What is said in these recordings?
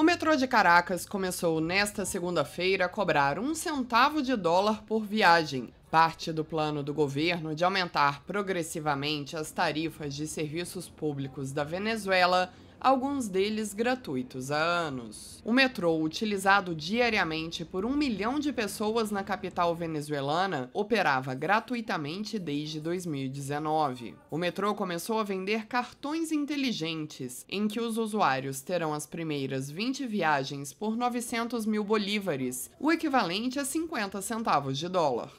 O metrô de Caracas começou nesta segunda-feira a cobrar um centavo de dólar por viagem, parte do plano do governo de aumentar progressivamente as tarifas de serviços públicos da Venezuela alguns deles gratuitos há anos. O metrô, utilizado diariamente por um milhão de pessoas na capital venezuelana, operava gratuitamente desde 2019. O metrô começou a vender cartões inteligentes, em que os usuários terão as primeiras 20 viagens por 900 mil bolívares, o equivalente a 50 centavos de dólar.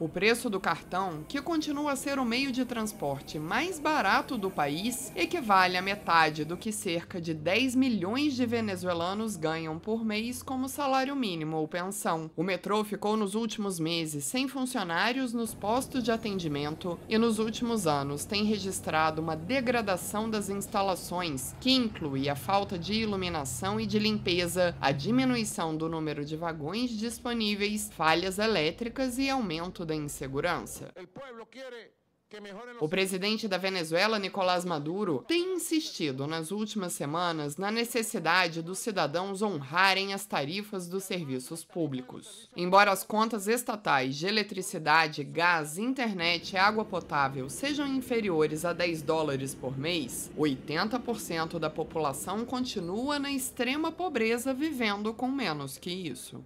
O preço do cartão, que continua a ser o meio de transporte mais barato do país, equivale a metade do que cerca de 10 milhões de venezuelanos ganham por mês como salário mínimo ou pensão. O metrô ficou nos últimos meses sem funcionários nos postos de atendimento e nos últimos anos tem registrado uma degradação das instalações, que inclui a falta de iluminação e de limpeza, a diminuição do número de vagões disponíveis, falhas elétricas e aumento da da insegurança. O presidente da Venezuela, Nicolás Maduro, tem insistido nas últimas semanas na necessidade dos cidadãos honrarem as tarifas dos serviços públicos. Embora as contas estatais de eletricidade, gás, internet e água potável sejam inferiores a 10 dólares por mês, 80% da população continua na extrema pobreza vivendo com menos que isso.